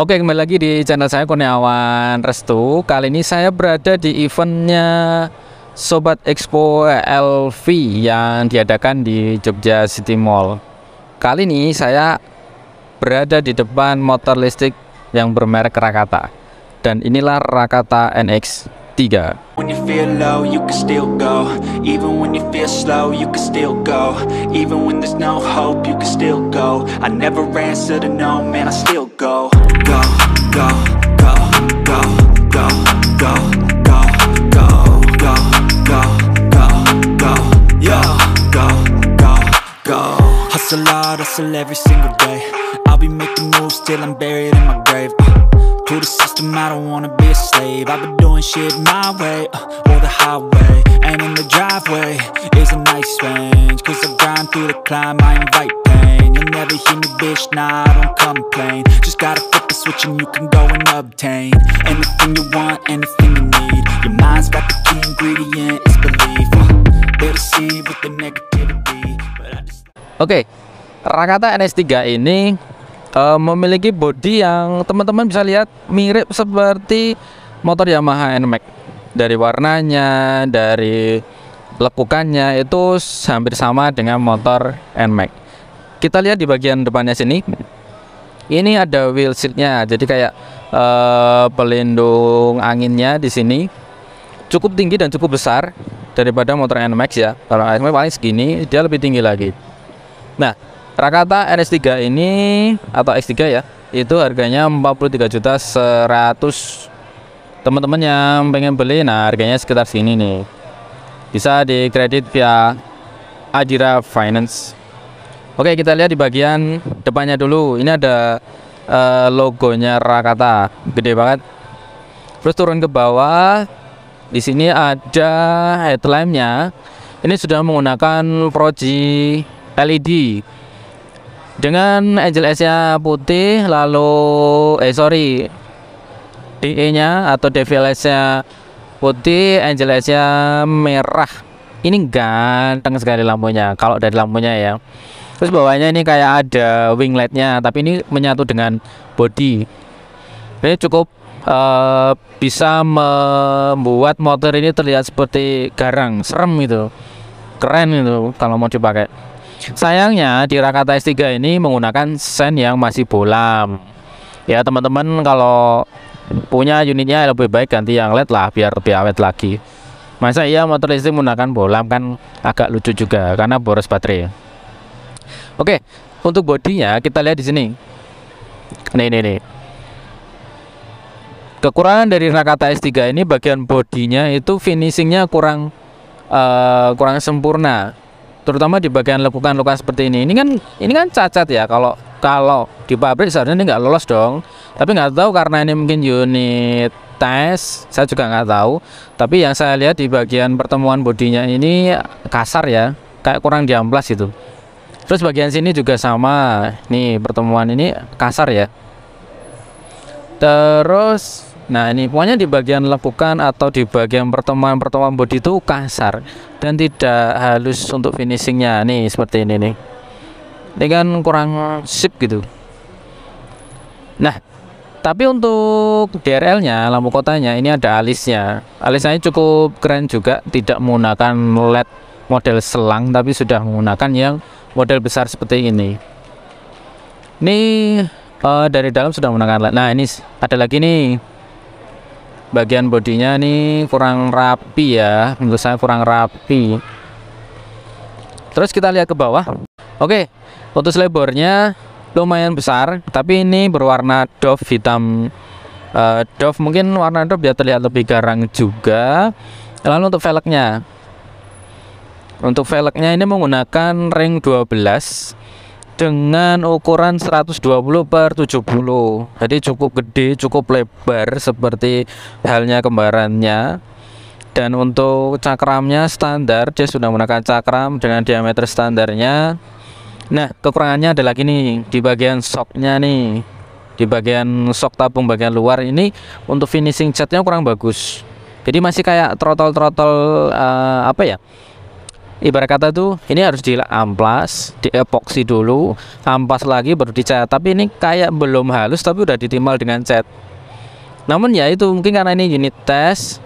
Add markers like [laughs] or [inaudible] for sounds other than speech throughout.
Oke kembali lagi di channel saya Kurniawan Restu Kali ini saya berada di eventnya Sobat Expo LV yang diadakan di Jogja City Mall Kali ini saya berada di depan motor listrik yang bermerek Rakata Dan inilah Rakata NX tiga When you feel low, you can still go Even when you feel slow, you can still go Even when there's no hope, you can still go I never answer to no, man, I still go Go, go, go, go Hustle hard, hustle every single day I'll be making moves till I'm buried in my grave uh, To the system, I don't wanna be a slave I've been doing shit my way, uh, or the highway And in the driveway is a nice range Cause I grind through the climb, I invite pain You'll never hear me, bitch, nah, I don't complain Just gotta flip the switch and you can go and obtain Anything you want, anything you need Your mind's got the key ingredient, it's belief uh, Better see with the negativity Oke, okay, Rakata NS3 ini uh, memiliki bodi yang teman-teman bisa lihat mirip seperti motor Yamaha NMAX dari warnanya, dari lekukannya itu hampir sama dengan motor NMAX. Kita lihat di bagian depannya sini. Ini ada wheel seatnya, jadi kayak uh, pelindung anginnya di sini cukup tinggi dan cukup besar daripada motor NMAX ya. Kalau NMAX paling segini, dia lebih tinggi lagi. Nah, Rakata NS3 ini atau X3 ya, itu harganya 43 juta 100 teman-teman yang pengen beli nah harganya sekitar sini nih bisa dikredit via Adira Finance Oke kita lihat di bagian depannya dulu ini ada uh, logonya Rakata gede banget terus turun ke bawah di sini ada headlampnya ini sudah menggunakan Proji LED dengan angel S nya putih lalu eh sorry DE nya atau devil S nya putih angel S nya merah ini ganteng sekali lampunya kalau dari lampunya ya terus bawahnya ini kayak ada winglet nya tapi ini menyatu dengan body ini cukup uh, bisa membuat motor ini terlihat seperti garang serem itu keren itu kalau mau dipakai Sayangnya di Rakata S3 ini menggunakan sen yang masih bolam. Ya teman-teman kalau punya unitnya ya lebih baik ganti yang LED lah biar lebih awet lagi. Masa iya motor listrik menggunakan bolam kan agak lucu juga karena boros baterai. Oke, untuk bodinya kita lihat di sini. Nih nih nih. Kekurangan dari Rakata S3 ini bagian bodinya itu finishingnya kurang uh, kurang sempurna terutama di bagian lekukan-lekukan seperti ini ini kan ini kan cacat ya kalau kalau di pabrik seharusnya ini nggak lolos dong tapi nggak tahu karena ini mungkin unit tes saya juga nggak tahu tapi yang saya lihat di bagian pertemuan bodinya ini kasar ya kayak kurang diamplas itu. terus bagian sini juga sama nih pertemuan ini kasar ya terus Nah ini pokoknya di bagian lekukan atau di bagian pertemuan-pertemuan bodi itu kasar dan tidak halus untuk finishingnya nih seperti ini nih. Ini kan kurang sip gitu. Nah tapi untuk DRL-nya lampu kotanya ini ada alisnya. Alisnya cukup keren juga, tidak menggunakan LED model selang tapi sudah menggunakan yang model besar seperti ini. Ini uh, dari dalam sudah menggunakan LED. Nah ini ada lagi nih bagian bodinya ini kurang rapi ya menurut saya kurang rapi terus kita lihat ke bawah oke untuk lebornya lumayan besar tapi ini berwarna doff hitam uh, eh, dove mungkin warna doff ya terlihat lebih garang juga lalu untuk velgnya untuk velgnya ini menggunakan ring 12 dengan ukuran 120 per 70 jadi cukup gede cukup lebar seperti halnya kembarannya dan untuk cakramnya standar dia sudah menggunakan cakram dengan diameter standarnya nah kekurangannya adalah gini di bagian soknya nih di bagian sok tabung bagian luar ini untuk finishing catnya kurang bagus jadi masih kayak trotol-trotol uh, apa ya ibarat kata tuh ini harus di amplas di epoksi dulu ampas lagi baru dicat tapi ini kayak belum halus tapi udah ditimbal dengan cat namun ya itu mungkin karena ini unit tes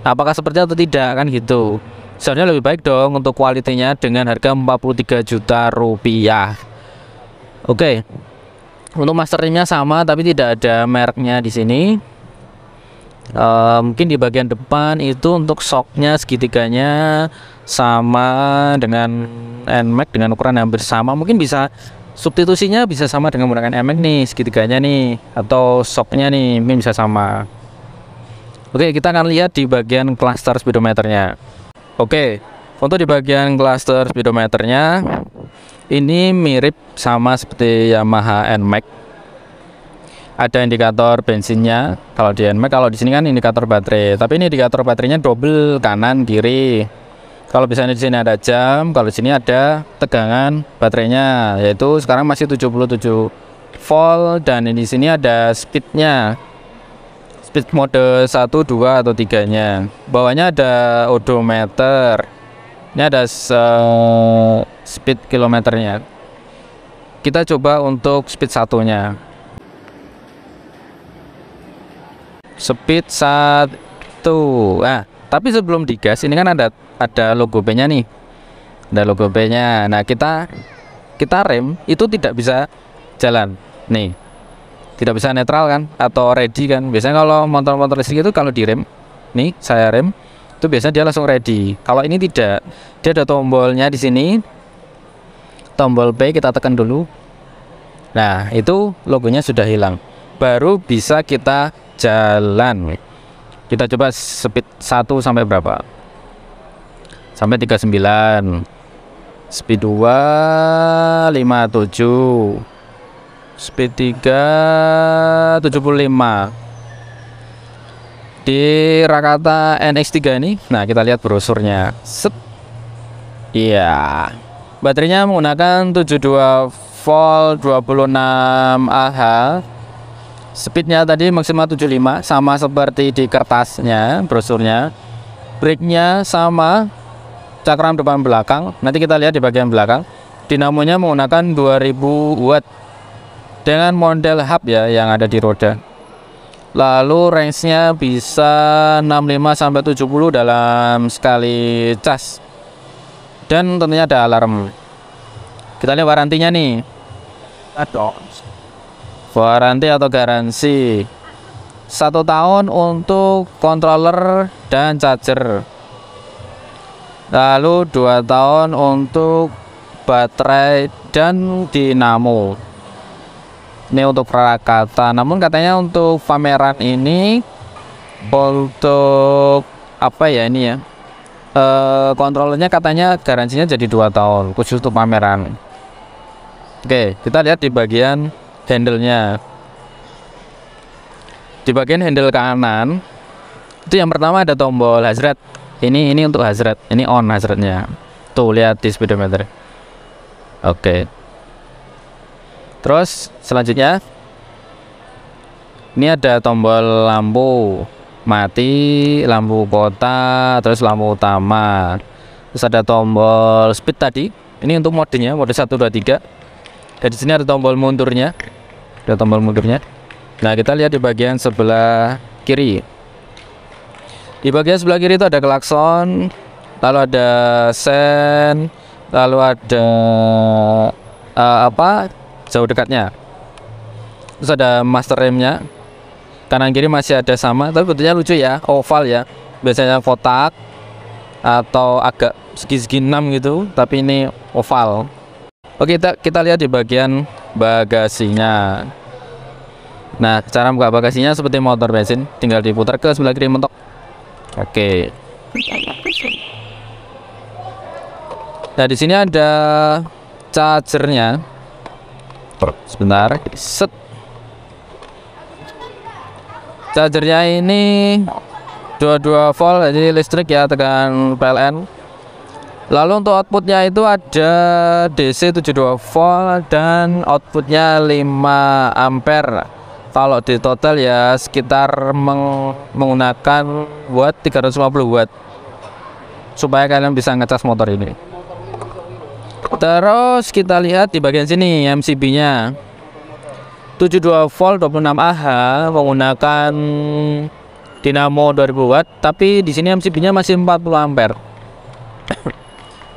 apakah seperti atau tidak kan gitu seharusnya lebih baik dong untuk kualitinya dengan harga 43 juta rupiah oke untuk masternya sama tapi tidak ada mereknya di sini Uh, mungkin di bagian depan itu untuk soknya segitiganya sama dengan NMAX dengan ukuran hampir sama mungkin bisa substitusinya bisa sama dengan menggunakan NMAX nih segitiganya nih atau shocknya nih mungkin bisa sama Oke kita akan lihat di bagian cluster speedometernya Oke untuk di bagian cluster speedometernya ini mirip sama seperti Yamaha NMAX ada indikator bensinnya kalau di NMAX kalau di sini kan indikator baterai tapi ini indikator baterainya double kanan kiri kalau biasanya di sini ada jam, kalau di sini ada tegangan baterainya, yaitu sekarang masih 77 volt dan di sini ada speednya, speed mode 1, 2 atau 3 nya. Bawahnya ada odometer. Ini ada speed kilometernya. Kita coba untuk speed satunya. Speed satu. Ah, tapi sebelum digas ini kan ada ada logo B-nya nih. Ada logo B-nya. Nah, kita kita rem itu tidak bisa jalan. Nih. Tidak bisa netral kan atau ready kan. Biasanya kalau motor-motor listrik itu kalau direm, nih saya rem, itu biasanya dia langsung ready. Kalau ini tidak, dia ada tombolnya di sini. Tombol B kita tekan dulu. Nah, itu logonya sudah hilang. Baru bisa kita jalan. Kita coba speed 1 sampai berapa? sampai 39 speed 2 57 speed 3 75 di Rakata NX3 ini nah kita lihat brosurnya set iya yeah. baterainya menggunakan 72 volt 26 Ah speednya tadi maksimal 75 sama seperti di kertasnya brosurnya brake-nya sama cakram depan belakang nanti kita lihat di bagian belakang dinamonya menggunakan 2000 watt dengan model hub ya yang ada di roda lalu range-nya bisa 65 sampai 70 dalam sekali cas dan tentunya ada alarm kita lihat warantinya nih Ada. waranti atau garansi satu tahun untuk controller dan charger lalu dua tahun untuk baterai dan dinamo ini untuk Rakata namun katanya untuk pameran ini untuk apa ya ini ya e, eh, kontrolnya katanya garansinya jadi dua tahun khusus untuk pameran oke kita lihat di bagian handle nya di bagian handle kanan itu yang pertama ada tombol hazret ini ini untuk Hazret ini on Hazretnya tuh lihat di speedometer oke terus selanjutnya ini ada tombol lampu mati lampu kota terus lampu utama terus ada tombol speed tadi ini untuk modenya mode 123 dan di sini ada tombol mundurnya ada tombol mundurnya nah kita lihat di bagian sebelah kiri di bagian sebelah kiri itu ada klakson, lalu ada sen, lalu ada uh, apa? Jauh dekatnya. Terus ada master remnya. Kanan kiri masih ada sama, tapi bentuknya lucu ya, oval ya. Biasanya kotak atau agak segi-segi enam gitu, tapi ini oval. Oke, kita kita lihat di bagian bagasinya. Nah, cara buka bagasinya seperti motor bensin, tinggal diputar ke sebelah kiri mentok. Oke. Okay. Nah, di sini ada chargernya. Sebentar, set. Chargernya ini 22 volt, jadi listrik ya, tekan PLN. Lalu untuk outputnya itu ada DC 72 volt dan outputnya 5 ampere kalau di total ya sekitar meng menggunakan buat 350 watt supaya kalian bisa ngecas motor ini terus kita lihat di bagian sini MCB nya 72 volt 26 Ah menggunakan dinamo 2000 watt tapi di sini MCB nya masih 40 ampere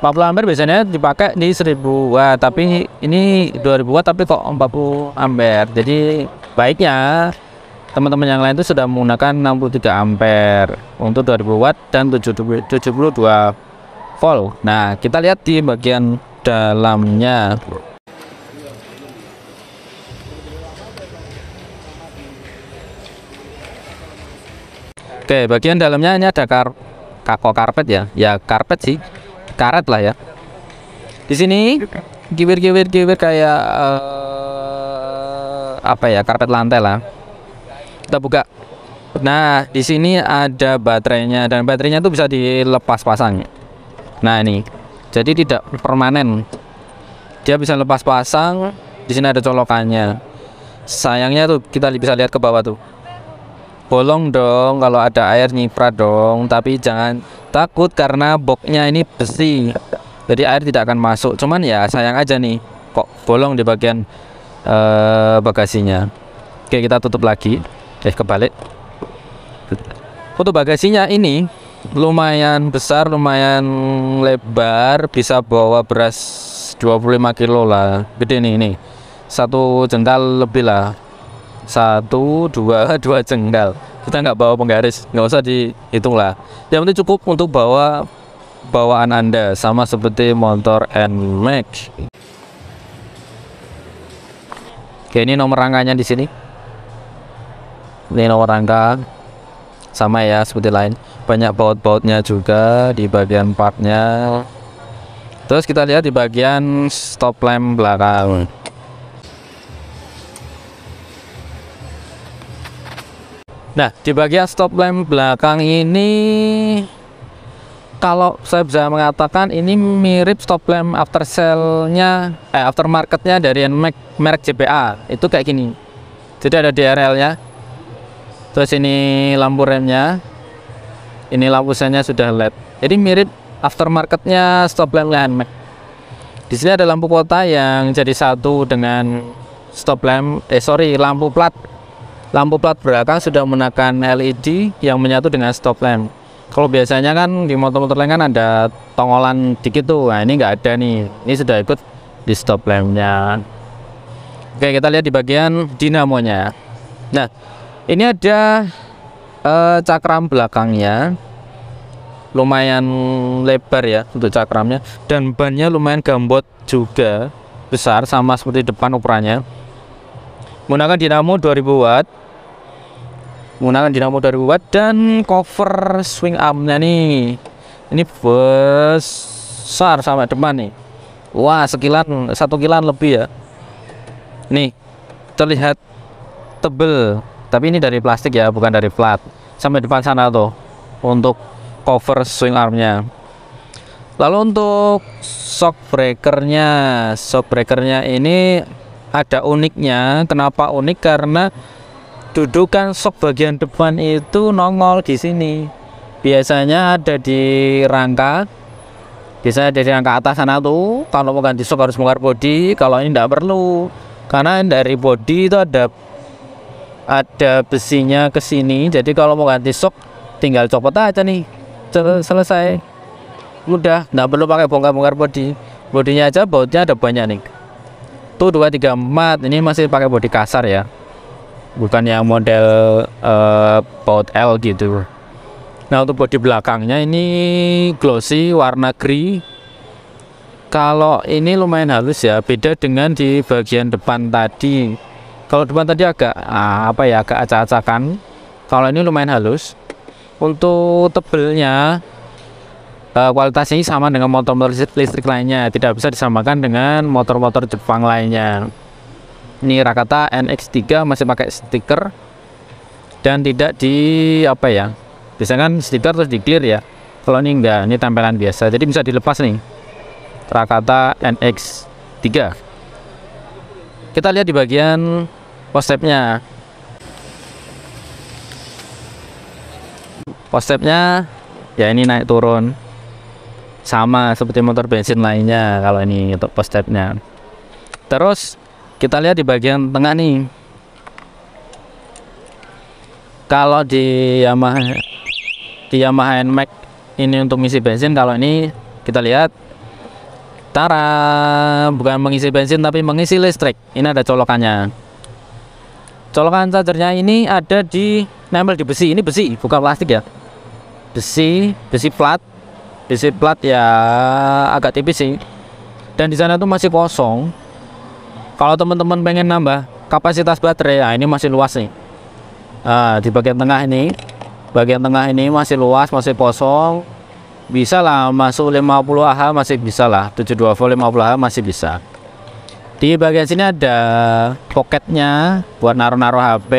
40 [coughs] ampere biasanya dipakai di 1000 watt tapi ini 2000 watt tapi kok 40 ampere jadi Baiknya, teman-teman yang lain itu sudah menggunakan 63 ampere untuk 2000 watt dan 72 volt. Nah, kita lihat di bagian dalamnya. Oke, bagian dalamnya ini ada kar kako karpet ya. Ya, karpet sih. Karet lah ya. Di sini giwir giwir giwir kayak uh, apa ya karpet lantai lah kita buka nah di sini ada baterainya dan baterainya itu bisa dilepas pasang nah ini jadi tidak permanen dia bisa lepas pasang di sini ada colokannya sayangnya tuh kita bisa lihat ke bawah tuh bolong dong kalau ada air nyiprat dong tapi jangan takut karena boxnya ini besi jadi air tidak akan masuk cuman ya sayang aja nih kok bolong di bagian uh, bagasinya. Oke, kita tutup lagi. Eh, kebalik. Untuk bagasinya ini lumayan besar, lumayan lebar, bisa bawa beras 25 kilo lah. Gede nih ini. Satu jengkal lebih lah. Satu, dua, [laughs] dua jengkal. Kita nggak bawa penggaris, nggak usah dihitung lah. Yang penting cukup untuk bawa bawaan Anda sama seperti motor NMAX. Oke, ini nomor rangkanya di sini. Ini nomor rangka sama ya seperti lain. Banyak baut-bautnya juga di bagian partnya. Terus kita lihat di bagian stop lamp belakang. Nah, di bagian stop lamp belakang ini kalau saya bisa mengatakan ini mirip stop lamp after sale-nya eh market nya dari merek merek JBA itu kayak gini jadi ada DRL-nya terus ini lampu remnya ini lampu senya sudah LED jadi mirip aftermarket-nya stop lamp Nmax di sini ada lampu kota yang jadi satu dengan stop lamp eh sorry lampu plat lampu plat belakang sudah menggunakan LED yang menyatu dengan stop lamp kalau biasanya kan di motor-motor lain kan ada tongolan dikit tuh nah ini nggak ada nih ini sudah ikut di stop lampnya oke kita lihat di bagian dinamonya nah ini ada eh, cakram belakangnya lumayan lebar ya untuk cakramnya dan bannya lumayan gambot juga besar sama seperti depan ukurannya menggunakan dinamo 2000 watt menggunakan dinamo dari buat dan cover swing armnya nih ini besar sama depan nih wah sekilan satu kilan lebih ya nih terlihat tebel tapi ini dari plastik ya bukan dari plat sampai depan sana tuh untuk cover swing armnya lalu untuk shock breakernya shock breakernya ini ada uniknya kenapa unik karena dudukan sok bagian depan itu nongol di sini biasanya ada di rangka biasanya ada di rangka atas sana tuh kalau mau ganti sok harus bongkar bodi kalau ini tidak perlu karena dari bodi itu ada ada besinya ke sini jadi kalau mau ganti sok tinggal copot aja nih Sel selesai udah nggak perlu pakai bongkar-bongkar bodi bodinya aja bautnya ada banyak nih tuh dua tiga empat ini masih pakai bodi kasar ya bukan yang model uh, eh, baut L gitu nah untuk bodi belakangnya ini glossy warna grey. kalau ini lumayan halus ya beda dengan di bagian depan tadi kalau depan tadi agak ah, apa ya agak acak-acakan kalau ini lumayan halus untuk tebelnya uh, eh, kualitasnya sama dengan motor-motor listrik lainnya tidak bisa disamakan dengan motor-motor Jepang lainnya ini Rakata NX3 masih pakai stiker dan tidak di apa ya biasanya kan stiker terus di clear ya kalau ini enggak ini tempelan biasa jadi bisa dilepas nih Rakata NX3 kita lihat di bagian postepnya postepnya ya ini naik turun sama seperti motor bensin lainnya kalau ini untuk postepnya terus kita lihat di bagian tengah nih kalau di Yamaha di Yamaha NMAX ini untuk misi bensin kalau ini kita lihat tara bukan mengisi bensin tapi mengisi listrik ini ada colokannya colokan chargernya ini ada di nempel di besi ini besi bukan plastik ya besi besi plat besi plat ya agak tipis sih dan di sana tuh masih kosong kalau teman-teman pengen nambah kapasitas baterai nah ini masih luas nih nah, di bagian tengah ini bagian tengah ini masih luas masih kosong bisa lah masuk 50 Ah masih bisa lah 72 volt 50 Ah masih bisa di bagian sini ada pocketnya buat naruh-naruh HP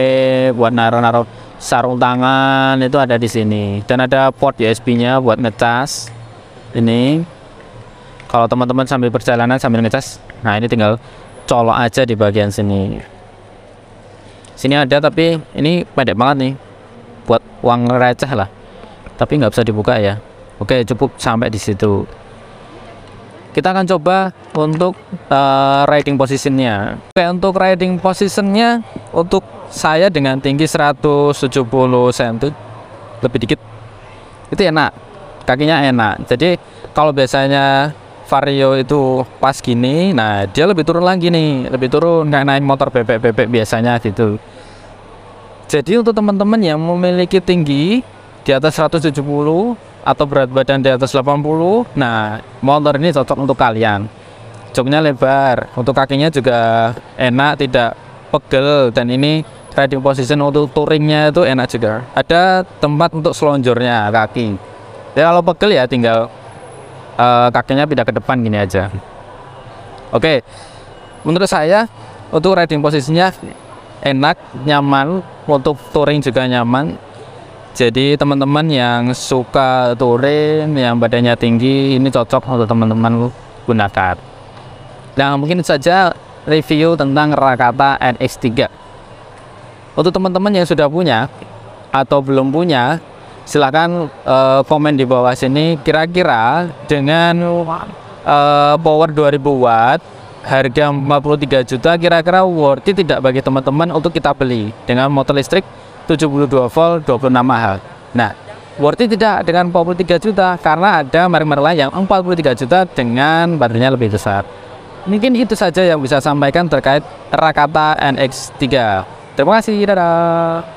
buat naruh-naruh sarung tangan itu ada di sini dan ada port USB nya buat ngecas ini kalau teman-teman sambil perjalanan sambil ngecas nah ini tinggal colok aja di bagian sini sini ada tapi ini pendek banget nih buat uang receh lah tapi nggak bisa dibuka ya oke cukup sampai di situ kita akan coba untuk uh, riding positionnya oke untuk riding positionnya untuk saya dengan tinggi 170 cm lebih dikit itu enak kakinya enak jadi kalau biasanya vario itu pas gini nah dia lebih turun lagi nih lebih turun nggak naik motor bebek-bebek biasanya gitu jadi untuk teman-teman yang memiliki tinggi di atas 170 atau berat badan di atas 80 nah motor ini cocok untuk kalian joknya lebar untuk kakinya juga enak tidak pegel dan ini riding position untuk touringnya itu enak juga ada tempat untuk selonjornya kaki ya kalau pegel ya tinggal uh, kakinya pindah ke depan gini aja oke okay. menurut saya untuk riding posisinya enak nyaman untuk touring juga nyaman jadi teman-teman yang suka touring yang badannya tinggi ini cocok untuk teman-teman gunakan nah mungkin saja review tentang Rakata NX3 untuk teman-teman yang sudah punya atau belum punya silahkan uh, eh, komen di bawah sini kira-kira dengan uh, power 2000 watt harga 43 juta kira-kira worth it tidak bagi teman-teman untuk kita beli dengan motor listrik 72 volt 26 mahal nah worth it tidak dengan 43 juta karena ada merek-merek lain yang 43 juta dengan baterainya lebih besar mungkin itu saja yang bisa sampaikan terkait Rakata NX3 terima kasih dadah